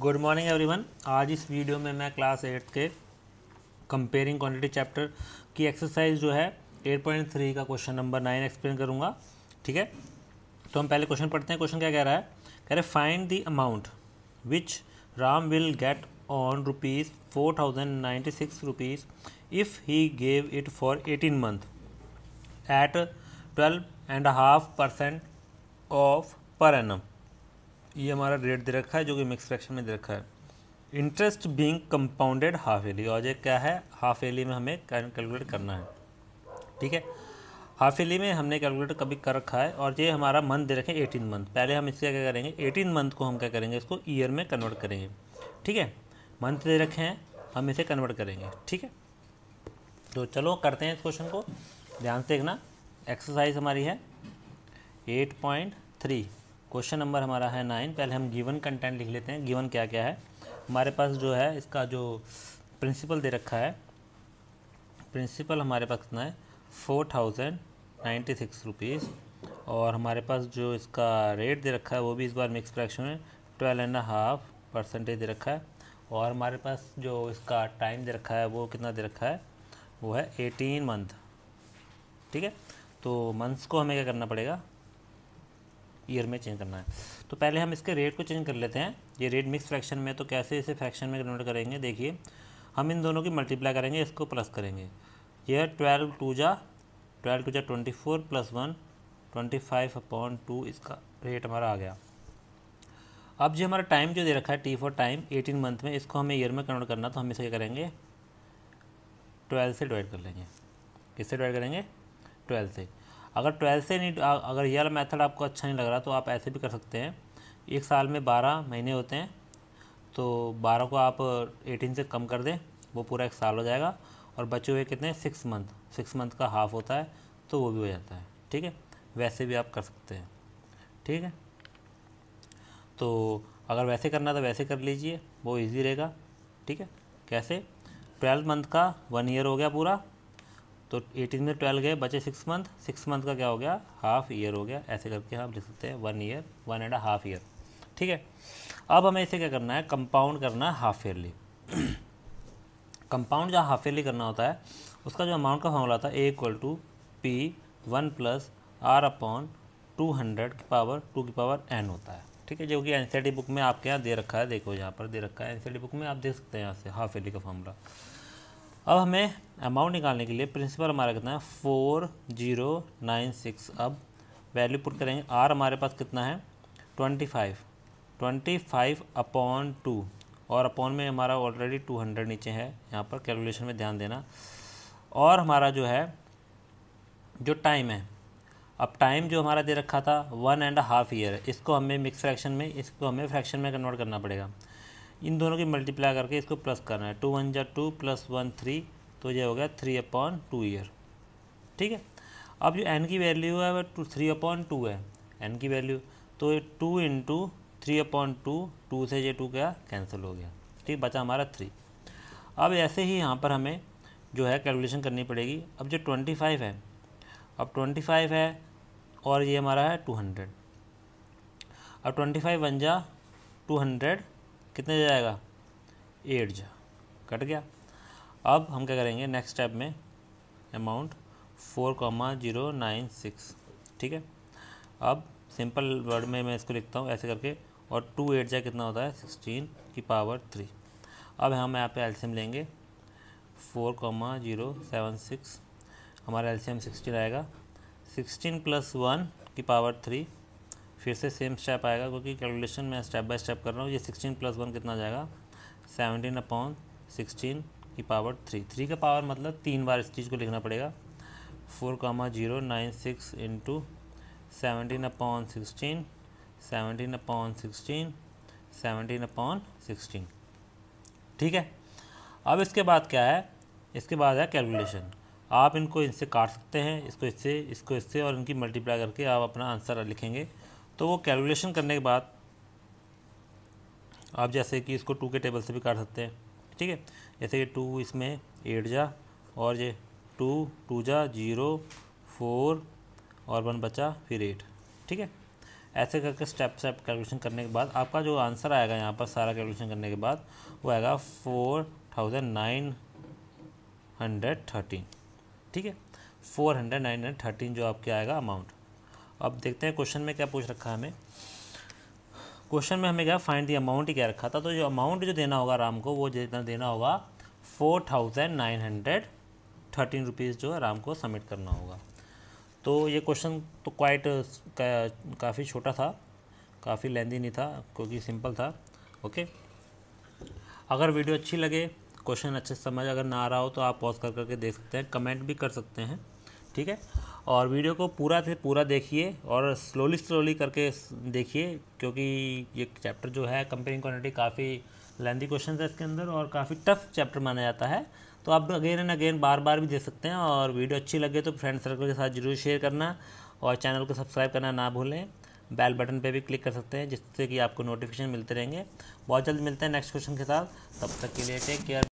good morning everyone आज इस video में मैं क्लास एट के कंपेयरिंग क्वांटिटी चैप्टर की एक्सरसाइज जो है एट पॉइंट थ्री का क्वेश्चन नंबर नाइन एक्सप्लेन करूँगा ठीक है तो हम पहले क्वेश्चन पढ़ते हैं क्वेश्चन क्या कह रहा है कह रहे find the amount which Ram will get on rupees four thousand ninety six rupees if he gave it for eighteen month at twelve and half percent of per annum ये हमारा रेट दे रखा है जो कि मिक्स फ्रैक्शन में दे रखा है interest being compounded half yearly और ये क्या है हाफ एली में हमें कैलकुलेट करना है ठीक है हाफ एली में हमने कैलकुलेट कभी कर रखा है और ये हमारा मंथ दे रखे एटीन मंथ पहले हम इससे क्या करेंगे एटीन मंथ को हम क्या करेंगे इसको ईयर में कन्वर्ट करेंगे ठीक है मंथ दे रखे हैं हम इसे कन्वर्ट करेंगे ठीक है तो चलो करते हैं इस क्वेश्चन को ध्यान से देखना एक्सरसाइज हमारी है eight point three question number हमारा है नाइन पहले हम गिवन कंटेंट लिख लेते हैं गिवन क्या क्या है हमारे पास जो है इसका जो प्रिंसिपल दे रखा है प्रिंसिपल हमारे पास कितना है four thousand ninety six rupees और हमारे पास जो इसका रेट दे रखा है वो भी इस बार मिक्स फ्रैक्शन में ट्वेल्व एंड हाफ परसेंटेज दे रखा है और हमारे पास जो इसका टाइम दे रखा है वो कितना दे रखा है वो है एटीन मंथ ठीक है तो मंथ्स को हमें क्या करना पड़ेगा ईयर में चेंज करना है तो पहले हम इसके रेट को चेंज कर लेते हैं ये रेट मिक्स फ्रैक्शन में तो कैसे इसे फ्रैक्शन में कन्वर्ट करेंगे देखिए हम इन दोनों की मल्टीप्लाई करेंगे इसको प्लस करेंगे ये ट्वेल्व टू जा ट्वेल्व टू जा twenty four plus one twenty five upon two इसका रेट हमारा आ गया अब जो हमारा टाइम जो दे रखा है T for time eighteen month में इसको हमें ईयर में कन्वर्ट करना तो हम इसे क्या करेंगे ट्वेल्व से डिवाइड कर लेंगे किससे डिवाइड करेंगे ट्वेल्व से अगर ट्वेल्थ से नहीं अगर ये वाला मेथड आपको अच्छा नहीं लग रहा तो आप ऐसे भी कर सकते हैं एक साल में बारह महीने होते हैं तो बारह को आप एटीन से कम कर दें वो पूरा एक साल हो जाएगा और बचे हुए कितने सिक्स मंथ सिक्स मंथ का हाफ होता है तो वो भी हो जाता है ठीक है वैसे भी आप कर सकते हैं ठीक है तो अगर वैसे करना तो वैसे कर लीजिए वो इजी रहेगा ठीक है कैसे ट्वेल्थ मंथ का वन ईयर हो गया पूरा तो एटीन में ट्वेल्व गए बचे सिक्स मंथ सिक्स मंथ का क्या हो गया हाफ ईयर हो गया ऐसे करके हम लिख सकते हैं one year one and half year ठीक है अब हमें इसे क्या करना है कंपाउंड करना है हाफ ईयरली कंपाउंड जो हाफ ईयरली करना होता है उसका जो अमाउंट का फॉर्मूला था A equal to P one plus R upon two hundred की पावर टू की पावर एन होता है ठीक है जो कि एन बुक में आपके यहाँ दे रखा है देखो यहाँ पर दे रखा है एन बुक में आप देख सकते हैं यहाँ से हाफ ईयरली का फॉर्मूला अब हमें अमाउंट निकालने के लिए प्रिंसिपल हमारा कितना है फोर जीरो नाइन सिक्स अब वैल्यू पुट करेंगे आर हमारे पास कितना है twenty five twenty five upon two और अपॉन में हमारा ऑलरेडी टू हंड्रेड नीचे है यहाँ पर कैलकुलेशन में ध्यान देना और हमारा जो है जो टाइम है अब टाइम जो हमारा दे रखा था वन एंड हाफ ईयर इसको हमें मिक्स फ्रैक्शन में इसको हमें फ्रैक्शन में कन्वर्ट करना पड़ेगा इन दोनों की मल्टीप्लाई करके इसको प्लस करना है टू वन जा टू प्लस वन थ्री तो ये हो गया थ्री अपॉन टू ईयर ठीक है अब जो एन की वैल्यू है वह टू थ्री अपॉन टू है एन की वैल्यू तो ये two into three upon two two से ये टू क्या कैंसिल हो गया ठीक बचा हमारा थ्री अब ऐसे ही यहाँ पर हमें जो है कैलकुलेशन करनी पड़ेगी अब जो ट्वेंटी फाइव है अब ट्वेंटी फाइव है और ये हमारा है टू हंड्रेड अब ट्वेंटी फाइव वन जा टू हंड्रेड कितने जाएगा एट जा कट गया अब हम क्या करेंगे नेक्स्ट स्टेप में amount four comma zero nine six ठीक है अब सिंपल वर्ड में मैं इसको लिखता हूँ ऐसे करके और टू एट जा कितना होता है सिक्सटीन की पावर थ्री अब हम यहाँ पे एल्शियम लेंगे four comma zero seven six हमारा एल्शियम सिक्सटीन आएगा सिक्सटीन प्लस वन की पावर थ्री फिर से सेम स्टेप आएगा क्योंकि कैलकुलेशन मैं स्टेप बाय स्टेप कर रहा हूँ ये सिक्सटीन प्लस वन कितना जाएगा सेवनटीन अपॉन सिक्सटीन की पावर थ्री थ्री का पावर मतलब तीन बार इस चीज़ को लिखना पड़ेगा four comma zero nine six into seventeen upon sixteen seventeen upon sixteen seventeen upon sixteen ठीक है अब इसके बाद क्या है इसके बाद है कैलकुलेशन आप इनको इनसे काट सकते हैं इसको इससे इसको इससे और इनकी मल्टीप्लाई करके आप अपना आंसर लिखेंगे तो वो कैलकुलेशन करने के बाद आप जैसे कि इसको टू के टेबल से भी काट सकते हैं ठीक है जैसे कि टू इसमें एट जा और ये टू टू जा जीरो फोर और वन बचा फिर एट ठीक है ऐसे करके स्टेप स्टेप कैलकुलेशन करने के बाद आपका जो आंसर आएगा यहाँ पर सारा कैलकुलेशन करने के बाद वो आएगा four thousand nine hundred thirteen ठीक है four hundred nine hundred thirteen जो आपके आएगा अमाउंट अब देखते हैं क्वेश्चन में क्या पूछ रखा है हमें क्वेश्चन में हमें क्या फाइंड दी अमाउंट ही क्या रखा था तो जो अमाउंट जो देना होगा राम को वो जितना देना होगा four thousand nine hundred thirteen rupees जो है राम को सबमिट करना होगा तो ये क्वेश्चन तो क्वाइट का, काफ़ी छोटा था काफ़ी लेंदी नहीं था क्योंकि सिंपल था ओके अगर वीडियो अच्छी लगे क्वेश्चन अच्छे समझ अगर ना आ रहा हो तो आप पॉज कर करके देख सकते हैं कमेंट भी कर सकते हैं ठीक है और वीडियो को पूरा से पूरा देखिए और स्लोली स्लोली करके देखिए क्योंकि ये चैप्टर जो है कंपेयरिंग क्वान्टिटी काफ़ी लेंदी क्वेश्चन है इसके अंदर और काफ़ी टफ चैप्टर माना जाता है तो आप अगेन एंड अगेन बार बार भी देख सकते हैं और वीडियो अच्छी लगे तो फ्रेंड सर्कल के साथ जरूर शेयर करना और चैनल को सब्सक्राइब करना ना भूलें बेल बटन पे भी क्लिक कर सकते हैं जिससे कि आपको नोटिफिकेशन मिलते रहेंगे बहुत जल्द मिलते हैं नेक्स्ट क्वेश्चन के साथ तब तक के लिए टेक केयर